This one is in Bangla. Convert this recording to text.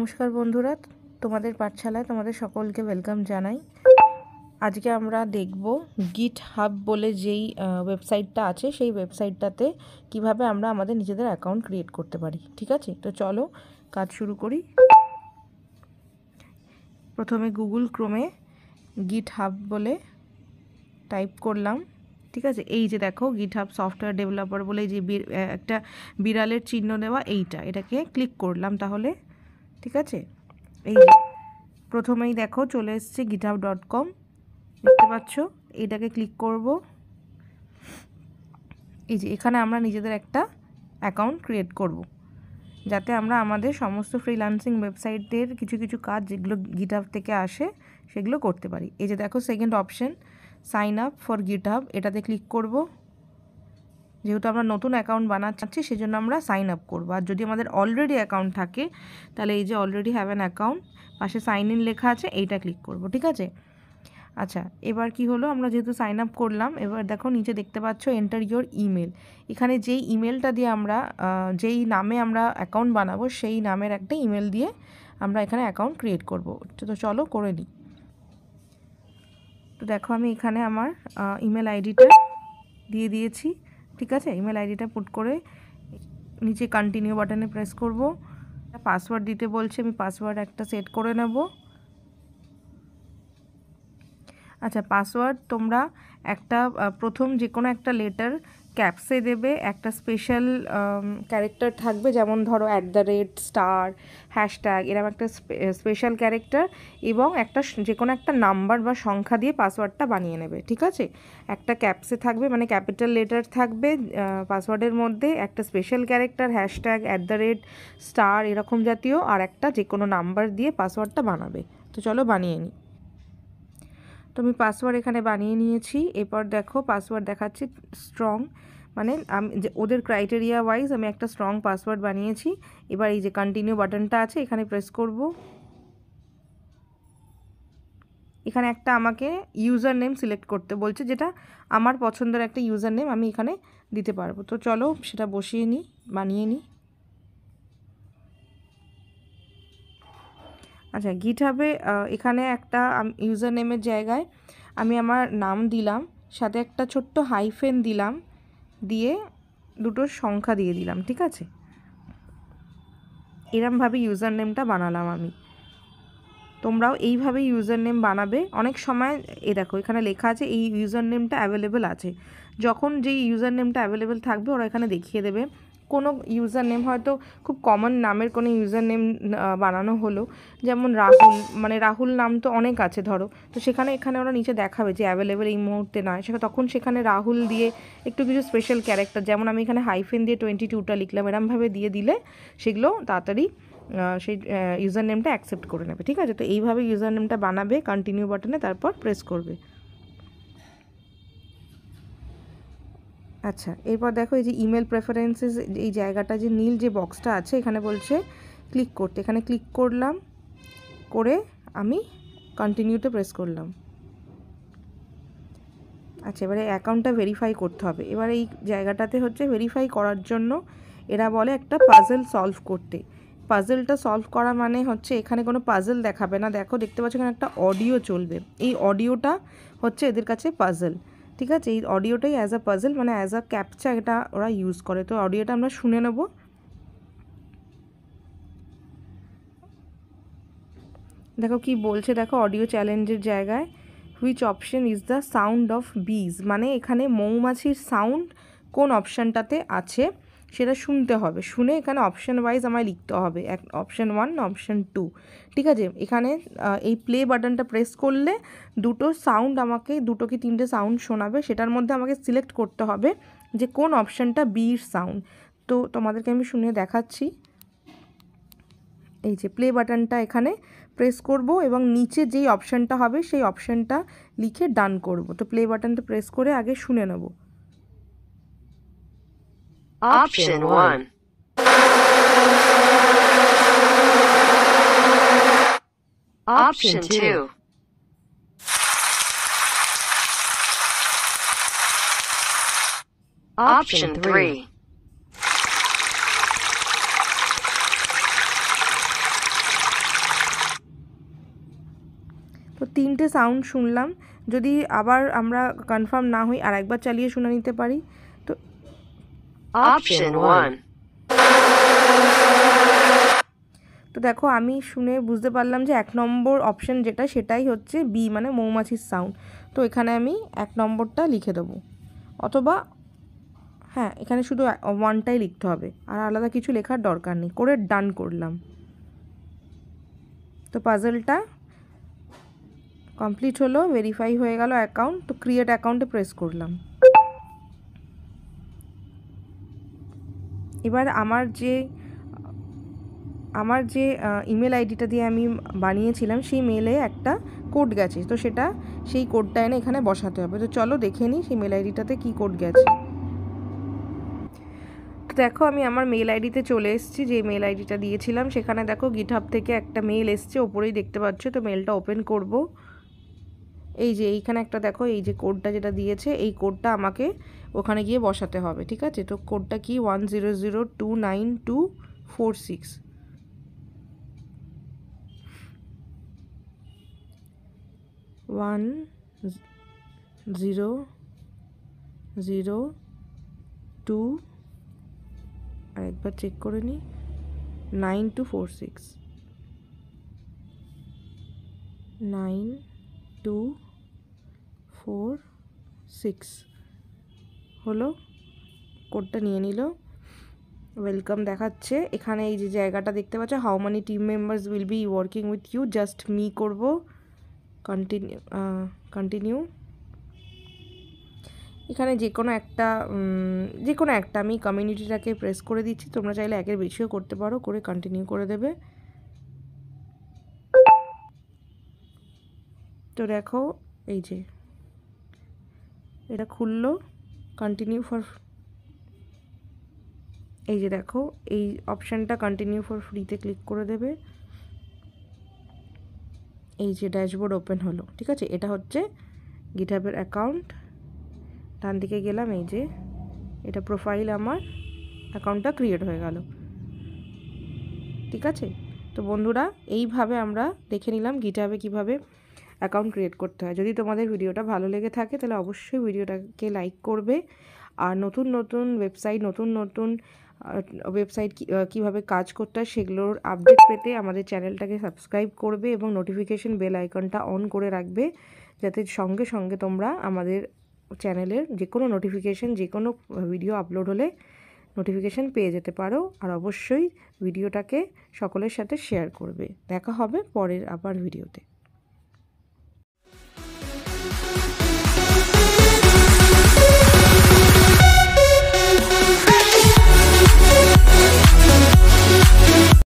নমস্কার বন্ধুরা তোমাদের পাঠশালায় তোমাদের সকলকে ওয়েলকাম জানাই আজকে আমরা দেখব গিট হাব বলে যেই ওয়েবসাইটটা আছে সেই ওয়েবসাইটটাতে কিভাবে আমরা আমাদের নিজেদের অ্যাকাউন্ট ক্রিয়েট করতে পারি ঠিক আছে তো চলো কাজ শুরু করি প্রথমে গুগল ক্রোমে গিট হাব বলে টাইপ করলাম ঠিক আছে এই যে দেখো গিট হাব সফটওয়্যার ডেভেলপার বলে যে একটা বিড়ালের চিহ্ন দেওয়া এইটা এটাকে ক্লিক করলাম তাহলে ঠিক আছে এই প্রথমেই দেখো চলে এসছে গিটাব ডট কম দেখতে পাচ্ছ এটাকে ক্লিক করব এই যে এখানে আমরা নিজেদের একটা অ্যাকাউন্ট ক্রিয়েট করব। যাতে আমরা আমাদের সমস্ত ফ্রিলান্সিং ওয়েবসাইটের কিছু কিছু কাজ যেগুলো গিটহাব থেকে আসে সেগুলো করতে পারি এই যে দেখো second option sign up for GitHub এটাতে ক্লিক করবো যেহেতু আমরা নতুন অ্যাকাউন্ট বানাচ্ছি জন্য আমরা সাইন আপ করবো আর যদি আমাদের অলরেডি অ্যাকাউন্ট থাকে তাহলে এই যে অলরেডি হ্যাভ অ্যান অ্যাকাউন্ট পাশে সাইন ইন লেখা আছে এইটা ক্লিক করব ঠিক আছে আচ্ছা এবার কি হলো আমরা যেহেতু সাইন আপ করলাম এবার দেখো নিচে দেখতে পাচ্ছ এন্টার ইউর ইমেল এখানে যেই ইমেলটা দিয়ে আমরা যেই নামে আমরা অ্যাকাউন্ট বানাবো সেই নামের একটা ইমেল দিয়ে আমরা এখানে অ্যাকাউন্ট ক্রিয়েট করব তো চলো করে নিই তো দেখো আমি এখানে আমার ইমেল আইডিটা দিয়ে দিয়েছি ঠিক আছে ইমেল আইডিটা পুট করে নিচে কন্টিনিউ বাটনে প্রেস করব পাসওয়ার্ড দিতে বলছে আমি পাসওয়ার্ড একটা সেট করে নেব আচ্ছা পাসওয়ার্ড তোমরা একটা প্রথম যে কোনো একটা লেটার ক্যাপসে দেবে একটা স্পেশাল ক্যারেক্টার থাকবে যেমন ধরো at the rate star hashtag এরকম একটা স্পেশাল ক্যারেক্টার এবং একটা যে কোনো একটা নাম্বার বা সংখ্যা দিয়ে পাসওয়ার্ডটা বানিয়ে নেবে ঠিক আছে একটা ক্যাপসে থাকবে মানে ক্যাপিটাল লেটার থাকবে পাসওয়ার্ডের মধ্যে একটা special character hashtag at the rate star এরকম জাতীয় আর একটা যে কোনো নাম্বার দিয়ে পাসওয়ার্ডটা বানাবে তো চলো বানিয়ে নিই তো আমি পাসওয়ার্ড এখানে বানিয়ে নিয়েছি এরপর দেখো পাসওয়ার্ড দেখাচ্ছে স্ট্রং মানে আমি যে ওদের ক্রাইটেরিয়া ওয়াইজ আমি একটা স্ট্রং পাসওয়ার্ড বানিয়েছি এবার এই যে কন্টিনিউ বাটনটা আছে এখানে প্রেস করব এখানে একটা আমাকে ইউজার নেম সিলেক্ট করতে বলছে যেটা আমার পছন্দের একটা ইউজার নেম আমি এখানে দিতে পারবো তো চলো সেটা বসিয়ে নিই বানিয়ে নিই আচ্ছা গিট হাবে এখানে একটা ইউজার নেমের জায়গায় আমি আমার নাম দিলাম সাথে একটা ছোট্ট হাইফেন দিলাম দিয়ে দুটো সংখ্যা দিয়ে দিলাম ঠিক আছে এরমভাবে ইউজার নেমটা বানালাম আমি তোমরাও এইভাবে ইউজার নেম বানাবে অনেক সময় এ দেখো এখানে লেখা আছে এই ইউজার নেমটা অ্যাভেলেবেল আছে যখন যেই ইউজার নেমটা অ্যাভেলেবেল থাকবে ওরা এখানে দেখিয়ে দেবে কোনো ইউজার নেম হয়তো খুব কমন নামের কোনো ইউজার নেম বানানো হলো যেমন রাহুল মানে রাহুল নাম তো অনেক আছে ধরো তো সেখানে এখানে ওরা নিচে দেখাবে যে অ্যাভেলেবেল এই মুহূর্তে নয় সেটা তখন সেখানে রাহুল দিয়ে একটু কিছু স্পেশাল ক্যারেক্টার যেমন আমি এখানে হাইফেন দিয়ে টোয়েন্টি টুটা লিখলাম এরমভাবে দিয়ে দিলে সেগুলো তাড়াতাড়ি সেই ইউজার নেমটা অ্যাকসেপ্ট করে নেবে ঠিক আছে তো এইভাবে ইউজার নেমটা বানাবে কন্টিনিউ বাটনে তারপর প্রেস করবে আচ্ছা এরপর দেখো এই যে ইমেল প্রেফারেন্সেস এই জায়গাটা যে নীল যে বক্সটা আছে এখানে বলছে ক্লিক করতে এখানে ক্লিক করলাম করে আমি কন্টিনিউতে প্রেস করলাম আচ্ছা এবারে অ্যাকাউন্টটা ভেরিফাই করতে হবে এবার এই জায়গাটাতে হচ্ছে ভেরিফাই করার জন্য এরা বলে একটা পাজেল সলভ করতে পাজেলটা সলভ করা মানে হচ্ছে এখানে কোনো পাজেল দেখাবে না দেখো দেখতে পাচ্ছ এখানে একটা অডিও চলবে এই অডিওটা হচ্ছে এদের কাছে পাজেল ঠিক আছে এই অডিওটাই অ্যাজ আ পাজেল মানে অ্যাজ আ ক্যাপচা এটা ওরা ইউজ করে তো অডিওটা আমরা শুনে নেব দেখো কি বলছে দেখো অডিও চ্যালেঞ্জের জায়গায় which option is the sound of bees মানে এখানে মৌমাছির সাউন্ড কোন অপশানটাতে আছে সেটা শুনতে হবে শুনে এখানে অপশান ওয়াইজ আমায় লিখতে হবে এক অপশান ওয়ান অপশান টু ঠিক আছে এখানে এই প্লে বাটনটা প্রেস করলে দুটো সাউন্ড আমাকে দুটো কি তিনটে সাউন্ড শোনাবে সেটার মধ্যে আমাকে সিলেক্ট করতে হবে যে কোন অপশানটা বির সাউন্ড তো তোমাদেরকে আমি শুনে দেখাচ্ছি এই যে প্লে বাটনটা এখানে প্রেস করব এবং নিচে যেই অপশানটা হবে সেই অপশানটা লিখে ডান করব তো প্লে বাটনটা প্রেস করে আগে শুনে নেবো Option 1. Option 2. Option 3. তো তিনটে সাউন্ড শুনলাম যদি আবার আমরা কনফার্ম না হই আর একবার চালিয়ে শুনে নিতে পারি অপশন ওয়ান তো দেখো আমি শুনে বুঝতে পারলাম যে এক নম্বর অপশন যেটা সেটাই হচ্ছে বি মানে মৌমাছির সাউন্ড তো এখানে আমি এক নম্বরটা লিখে দেবো অথবা হ্যাঁ এখানে শুধু ওয়ানটাই লিখতে হবে আর আলাদা কিছু লেখার দরকার নেই করে ডান করলাম তো পাজলটা কমপ্লিট হলো ভেরিফাই হয়ে গেল অ্যাকাউন্ট তো ক্রিয়েট অ্যাকাউন্টে প্রেস করলাম এবার আমার যে আমার যে ইমেল আইডিটা দিয়ে আমি বানিয়েছিলাম সেই মেলে একটা কোড গেছে তো সেটা সেই কোডটা এনে এখানে বসাতে হবে তো চলো দেখে নিই সেই মেল আইডিটাতে কী কোড গেছে তো দেখো আমি আমার মেল আইডিতে চলে এসেছি যে মেল আইডিটা দিয়েছিলাম সেখানে দেখো গিটহাব থেকে একটা মেল এসছে ওপরেই দেখতে পাচ্ছ তো মেলটা ওপেন করবো এই যে এইখানে একটা দেখো এই যে কোডটা যেটা দিয়েছে এই কোডটা আমাকে ওখানে গিয়ে বসাতে হবে ঠিক আছে তো কোডটা কি one zero zero two nine two four six one zero zero two আরেকবার চেক করে নিই nine two four six nine two four six হলো কোডটা নিয়ে নিল ওয়েলকাম দেখাচ্ছে এখানে এই যে জায়গাটা দেখতে পাচ্ছ how many team members will be working with you just me করবো কন্টিনিউ কন্টিনিউ এখানে যে কোনো একটা যে কোনো একটা আমি কমিউনিটিটাকে প্রেস করে দিচ্ছি তোমরা চাইলে একের বেশিও করতে পারো করে কন্টিনিউ করে দেবে তো দেখো এই যে এটা খুললো কন্টিনিউ ফর এই যে দেখো এই অপশানটা কন্টিনিউ ফর ফ্রিতে ক্লিক করে দেবে এই যে ড্যাশবোর্ড ওপেন হলো ঠিক আছে এটা হচ্ছে গিটহাবের অ্যাকাউন্ট ডান দিকে গেলাম এই যে এটা প্রোফাইল আমার অ্যাকাউন্টটা ক্রিয়েট হয়ে গেল ঠিক আছে তো বন্ধুরা এইভাবে আমরা দেখে নিলাম গিটহাবে কিভাবে অ্যাকাউন্ট ক্রিয়েট করতে হয় যদি তোমাদের ভিডিওটা ভালো লেগে থাকে তাহলে অবশ্যই ভিডিওটাকে লাইক করবে আর নতুন নতুন ওয়েবসাইট নতুন নতুন ওয়েবসাইট কিভাবে কাজ করতে হয় সেগুলোর আপডেট পেতে আমাদের চ্যানেলটাকে সাবস্ক্রাইব করবে এবং নোটিফিকেশন বেল আইকনটা অন করে রাখবে যাতে সঙ্গে সঙ্গে তোমরা আমাদের চ্যানেলের যে কোনো নোটিফিকেশান যে কোনো ভিডিও আপলোড হলে নোটিফিকেশান পেয়ে যেতে পারো আর অবশ্যই ভিডিওটাকে সকলের সাথে শেয়ার করবে দেখা হবে পরের আবার ভিডিওতে